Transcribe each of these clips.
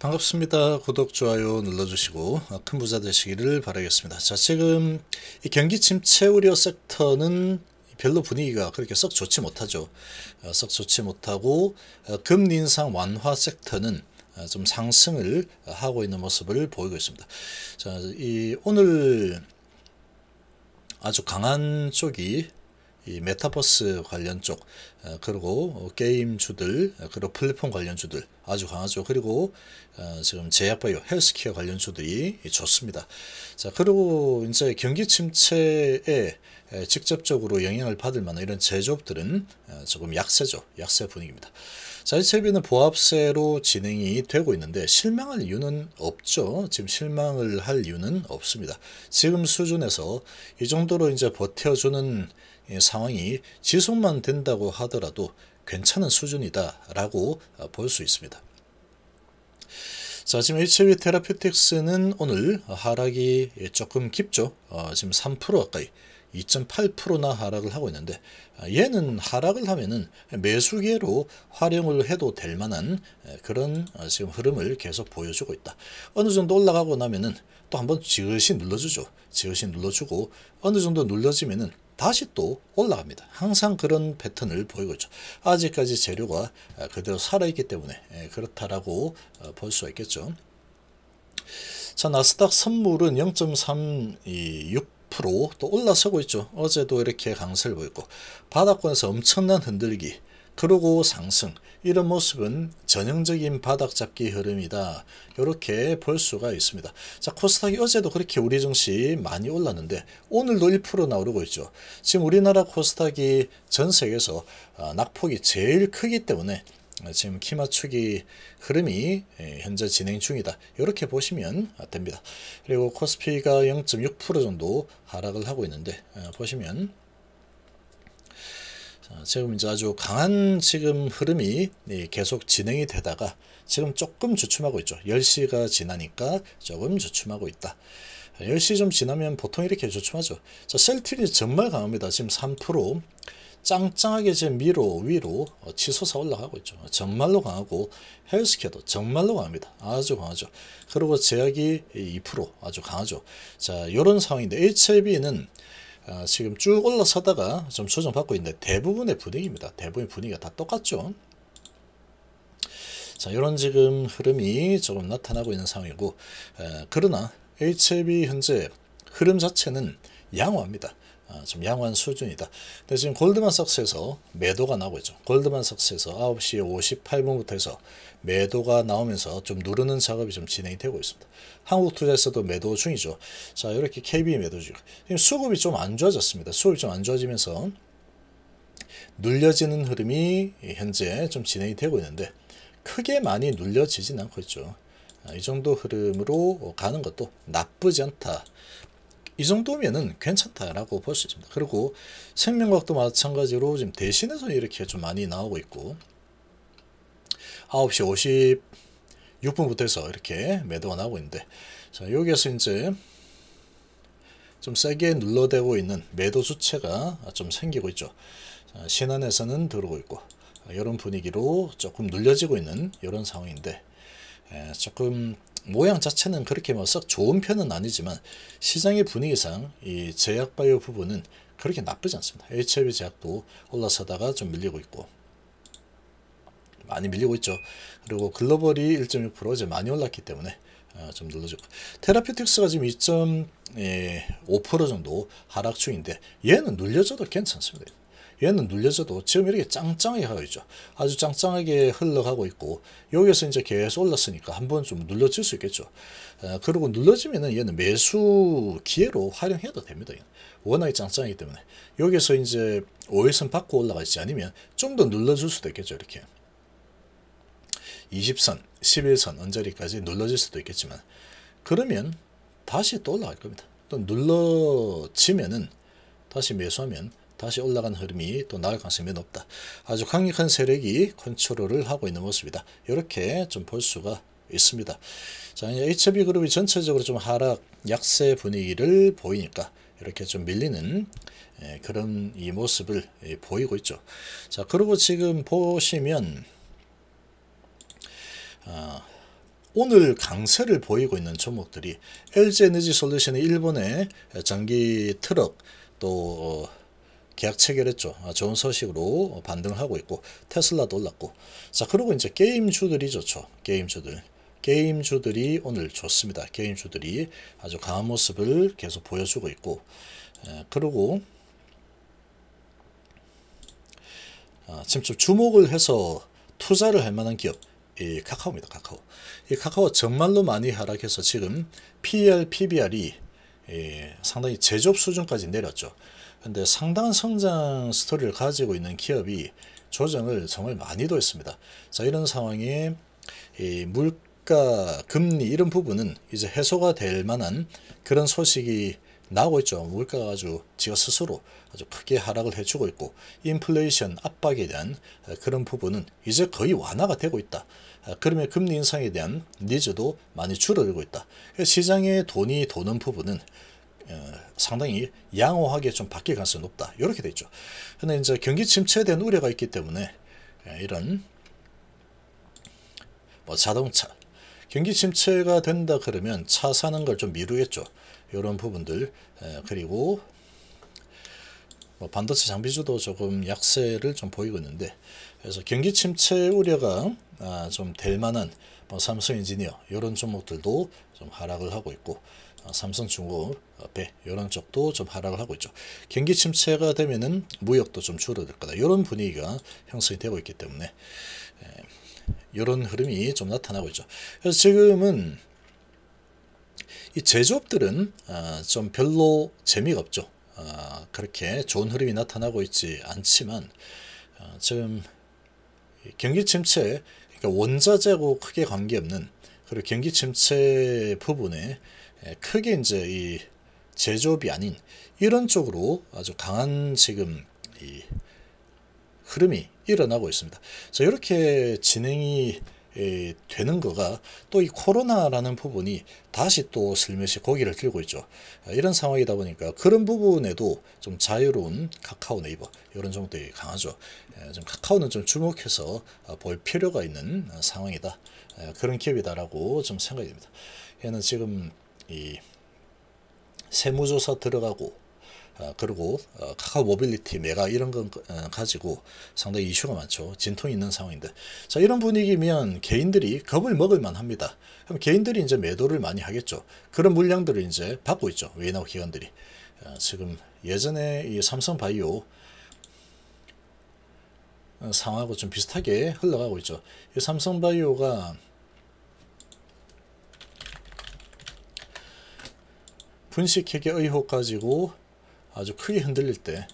반갑습니다. 구독, 좋아요 눌러주시고 아, 큰 부자 되시기를 바라겠습니다. 자, 지금 경기 침체 우려 섹터는 별로 분위기가 그렇게 썩 좋지 못하죠. 아, 썩 좋지 못하고 아, 금리 인상 완화 섹터는 좀 상승을 하고 있는 모습을 보이고 있습니다. 자, 이 오늘 아주 강한 쪽이 이 메타버스 관련 쪽 어, 그리고 게임주들 어, 그리고 플랫폼 관련주들 아주 강하죠 그리고 어, 지금 제약바이오 헬스케어 관련주들이 좋습니다 자 그리고 이제 경기 침체에 직접적으로 영향을 받을 만한 이런 제조업들은 조금 약세죠 약세 분위기입니다 자이체비는 보합세로 진행이 되고 있는데 실망할 이유는 없죠 지금 실망을 할 이유는 없습니다 지금 수준에서 이 정도로 이제 버텨주는 상황이 지속만 된다고 하더라도 괜찮은 수준이다라고 아, 볼수 있습니다. 자, 지금 HB 테라퓨틱스는 오늘 하락이 조금 깊죠. 어, 지금 3% 가까이 2.8%나 하락을 하고 있는데 아, 얘는 하락을 하면은 매수계로 활용을 해도 될 만한 그런 어, 지금 흐름을 계속 보여주고 있다. 어느 정도 올라가고 나면은 또 한번 지그시 눌러주죠. 지그시 눌러주고 어느 정도 눌러지면은 다시 또 올라갑니다. 항상 그런 패턴을 보이고 있죠. 아직까지 재료가 아, 그대로 살아있기 때문에 그렇다라고 어, 볼 수가 있겠죠. 자, 나스닥 선물은 0.36 앞로또 올라서고 있죠. 어제도 이렇게 강세를 보였고 바닥권에서 엄청난 흔들기 그러고 상승 이런 모습은 전형적인 바닥잡기 흐름이다. 이렇게 볼 수가 있습니다. 자 코스닥이 어제도 그렇게 우리 증시 많이 올랐는데 오늘도 1%나 오르고 있죠. 지금 우리나라 코스닥이 전 세계에서 아, 낙폭이 제일 크기 때문에 지금 키 맞추기 흐름이 예, 현재 진행 중이다. 이렇게 보시면 아, 됩니다. 그리고 코스피가 0.6% 정도 하락을 하고 있는데 아, 보시면 지금 이제 아주 강한 지금 흐름이 예, 계속 진행이 되다가 지금 조금 주춤하고 있죠. 10시가 지나니까 조금 주춤하고 있다. 10시 좀 지나면 보통 이렇게 주춤하죠. 셀틴이 정말 강합니다. 지금 3% 짱짱하게 지금 위로 위로 어, 치솟아 올라가고 있죠. 정말로 강하고 헬스케도 정말로 강합니다. 아주 강하죠. 그리고 제약이 2% 아주 강하죠. 자 이런 상황인데 HLB는 아, 지금 쭉 올라서다가 좀 조정받고 있는데 대부분의 분위기입니다. 대부분의 분위기가 다 똑같죠. 자 이런 지금 흐름이 조금 나타나고 있는 상황이고 에, 그러나 HLB 현재 흐름 자체는 양호합니다. 아, 좀 양호한 수준이다. 근데 지금 골드만삭스에서 매도가 나오고 있죠. 골드만삭스에서 9시 58분부터 해서 매도가 나오면서 좀 누르는 작업이 좀 진행이 되고 있습니다. 한국투자에서도 매도 중이죠. 자 이렇게 KB 매도 중. 지금 수급이 좀 안 좋아졌습니다. 수급이 좀 안 좋아지면서 눌려지는 흐름이 현재 좀 진행이 되고 있는데 크게 많이 눌려지진 않고 있죠. 아, 이 정도 흐름으로 가는 것도 나쁘지 않다. 이 정도면은 괜찮다라고 볼 수 있습니다. 그리고 생명과도 마찬가지로 지금 대신해서 이렇게 좀 많이 나오고 있고 9시 56분부터 해서 이렇게 매도가 나오고 있는데 자 여기에서 이제 좀 세게 눌러대고 있는 매도 주체가 좀 생기고 있죠. 자, 신안에서는 들어오고 있고 이런 분위기로 조금 눌려지고 있는 이런 상황인데 예, 조금 모양 자체는 그렇게 뭐썩 좋은 편은 아니지만 시장의 분위기상 이 제약바이오 부분은 그렇게 나쁘지 않습니다. HLB 제약도 올라서다가 좀 밀리고 있고 많이 밀리고 있죠. 그리고 글로벌이 1.6% 이제 많이 올랐기 때문에 어, 좀 눌러주고 테라피틱스가 지금 2.5% 예, 정도 하락 중인데 얘는 눌려줘도 괜찮습니다. 얘는 눌려져도 지금 이렇게 짱짱하게 하고 있죠. 아주 짱짱하게 흘러가고 있고 여기서 이제 계속 올랐으니까 한번 좀 눌러질 수 있겠죠. 어, 그리고 눌러지면은 얘는 매수 기회로 활용해도 됩니다. 워낙에 짱짱하기 때문에 여기서 이제 5일선 받고 올라가지 아니면 좀 더 눌러줄 수도 있겠죠. 이렇게 20선, 11선 언저리까지 눌러질 수도 있겠지만 그러면 다시 또 올라갈 겁니다. 또 눌러지면은 다시 매수하면 다시 올라간 흐름이 또 나을 가능성이 높다. 아주 강력한 세력이 컨트롤을 하고 있는 모습이다. 이렇게 좀 볼 수가 있습니다. 자, HB 그룹이 전체적으로 좀 하락 약세 분위기를 보이니까 이렇게 좀 밀리는 예, 그런 이 모습을 예, 보이고 있죠. 자, 그리고 지금 보시면 아, 오늘 강세를 보이고 있는 종목들이 LG 에너지 솔루션이 일본의 장기 트럭 또 어, 계약 체결했죠. 아, 좋은 소식으로 반등하고 있고 테슬라도 올랐고 자 그리고 이제 게임주들이 좋죠. 게임주들 게임주들이 오늘 좋습니다. 게임주들이 아주 강한 모습을 계속 보여주고 있고 그리고 아, 지금 주목을 해서 투자를 할 만한 기업 이 카카오입니다. 카카오. 이 카카오 정말로 많이 하락해서 지금 p r PBR이 예, 상당히 제조업 수준까지 내렸죠. 근데 상당한 성장 스토리를 가지고 있는 기업이 조정을 정말 많이도 했습니다. 자, 이런 상황에 물가, 금리 이런 부분은 이제 해소가 될 만한 그런 소식이 나오고 있죠. 물가가 아주 지가 스스로 아주 크게 하락을 해주고 있고 인플레이션 압박에 대한 그런 부분은 이제 거의 완화가 되고 있다. 그러면 금리 인상에 대한 니즈도 많이 줄어들고 있다. 시장에 돈이 도는 부분은 예, 상당히 양호하게 좀 바뀔 가능성이 높다. 이렇게 돼 있죠. 근데 이제 경기 침체에 대한 우려가 있기 때문에 예, 이런 뭐 자동차 경기 침체가 된다 그러면 차 사는 걸 좀 미루겠죠. 이런 부분들 예, 그리고 뭐 반도체 장비주도 조금 약세를 좀 보이고 있는데 그래서 경기 침체 우려가 아, 좀될 만한 뭐 삼성 엔지니어 이런 종목들도 좀 하락을 하고 있고 아, 삼성중공 배 이런 쪽도 좀 하락을 하고 있죠. 경기 침체가 되면은 무역도 좀 줄어들 거다. 이런 분위기가 형성이 되고 있기 때문에 이런 흐름이 좀 나타나고 있죠. 그래서 지금은 이 제조업들은 아, 좀 별로 재미가 없죠. 아, 그렇게 좋은 흐름이 나타나고 있지 않지만 지금 경기 침체, 그러니까 원자재고 크게 관계없는 그리고 경기 침체 부분에 예, 크게 이제 이 제조업이 아닌 이런 쪽으로 아주 강한 지금 이 흐름이 일어나고 있습니다. 자, 이렇게 진행이 예, 되는 거가 또 이 코로나라는 부분이 다시 또 슬며시 고기를 들고 있죠. 아, 이런 상황이다 보니까 그런 부분에도 좀 자유로운 카카오 네이버 이런 정도이 강하죠. 예, 좀 카카오는 좀 주목해서 아, 볼 필요가 있는 아, 상황이다. 그런 기업이다라고 좀 생각이 됩니다. 얘는 지금 이 세무조사 들어가고 어, 그리고 어, 카카오 모빌리티, 메가 이런 건 어, 가지고 상당히 이슈가 많죠. 진통이 있는 상황인데. 자, 이런 분위기면 개인들이 겁을 먹을 만합니다. 그럼 개인들이 이제 매도를 많이 하겠죠. 그런 물량들을 이제 받고 있죠. 외인하 기관들이. 어, 지금 예전에 이 삼성바이오 어, 상황하고 좀 비슷하게 흘러가고 있죠. 이 삼성바이오가 분식회계 의혹 가지고 아주 크게 흔들릴 때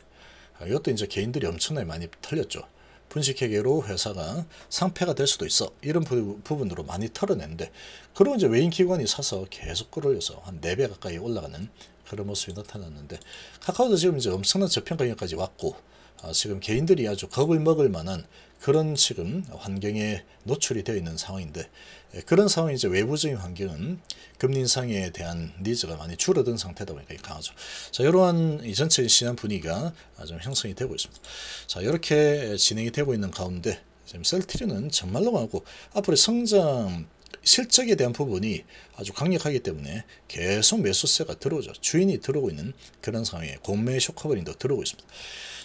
아, 이것도 이제 개인들이 엄청나게 많이 털렸죠. 분식회계로 회사가 상폐가 될 수도 있어. 이런 부, 분으로 많이 털어냈는데그리고 이제 외인기관이 사서 계속 끌어올려서 한 4배 가까이 올라가는 그런 모습이 나타났는데 카카오도 지금 이제 엄청난 저평가까지 왔고 아, 지금 개인들이 아주 겁을 먹을 만한 그런 지금 환경에 노출이 되어 있는 상황인데 예, 그런 상황이 이제 외부적인 환경은 금리 인상에 대한 니즈가 많이 줄어든 상태다 보니까 강하죠. 자, 이러한 이전체적 시장 분위기가 좀 형성이 되고 있습니다. 자, 이렇게 진행이 되고 있는 가운데 지금 셀트리는 정말로 많고 앞으로 성장 실적에 대한 부분이 아주 강력하기 때문에 계속 매수세가 들어오죠. 주인이 들어오고 있는 그런 상황에 공매 쇼커버링도 들어오고 있습니다.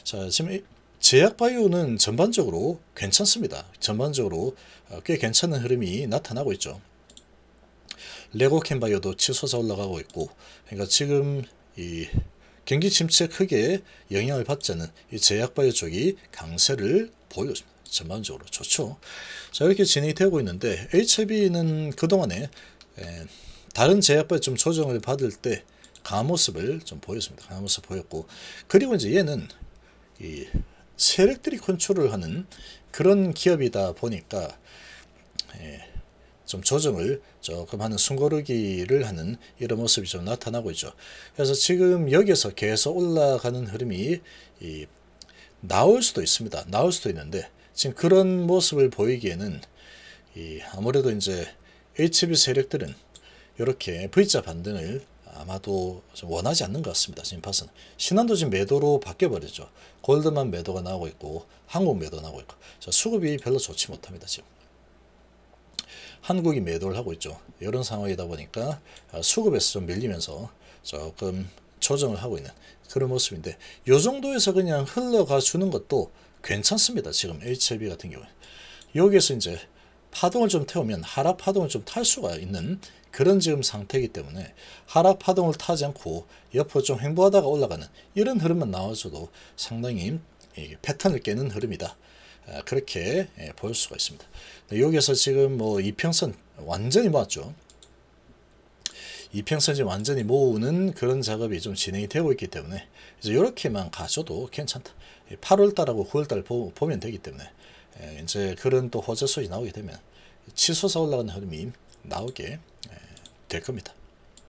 자, 지금 제약바이오는 전반적으로 괜찮습니다. 전반적으로 어, 꽤 괜찮은 흐름이 나타나고 있죠. 레고캔바이오도 치솟아 올라가고 있고 그러니까 지금 이 경기 침체 크게 영향을 받지 않는 이 제약바이오 쪽이 강세를 보여줍니다. 전반적으로 좋죠. 자 이렇게 진행이 되고 있는데 HB는 그동안에 에, 다른 제약바이오 좀 조정을 받을 때 강한 모습을 좀 보였습니다. 강한 모습 보였고 그리고 이제 얘는 이 세력들이 컨트롤 하는 그런 기업이다 보니까 예, 좀 조정을 조금 하는 숨고르기를 하는 이런 모습이 좀 나타나고 있죠. 그래서 지금 여기서 계속 올라가는 흐름이 이, 나올 수도 있습니다. 나올 수도 있는데 지금 그런 모습을 보이기에는 아무래도 이제 HB 세력들은 이렇게 V자 반등을 아마도 원하지 않는 것 같습니다. 지파스는 신한도 지금 매도로 바뀌어버렸죠. 골드만 매도가 나오고 있고 한국 매도 나오고 있고 수급이 별로 좋지 못합니다. 지금. 한국이 매도를 하고 있죠. 이런 상황이다 보니까 아, 수급에서 좀 밀리면서 조금 조정을 하고 있는 그런 모습인데 이 정도에서 그냥 흘러가 주는 것도 괜찮습니다. 지금 HLB 같은 경우에 여기에서 이제 파동을 좀 태우면 하락 파동을 좀 탈 수가 있는 그런 지금 상태이기 때문에 하락 파동을 타지 않고 옆으로 좀 횡보하다가 올라가는 이런 흐름만 나와줘도 상당히 예, 패턴을 깨는 흐름이다. 아, 그렇게 보일 예, 수가 있습니다. 네, 여기에서 지금 뭐 이평선 완전히 모았죠. 이평선 이 완전히 모으는 그런 작업이 좀 진행이 되고 있기 때문에 이제 이렇게만 가셔도 괜찮다. 8월달하고 예, 9월달 보, 면 되기 때문에 이제 그런 또 호재 소식 나오게 되면 치솟아 올라가는 흐름이 나오게 예, 될 겁니다.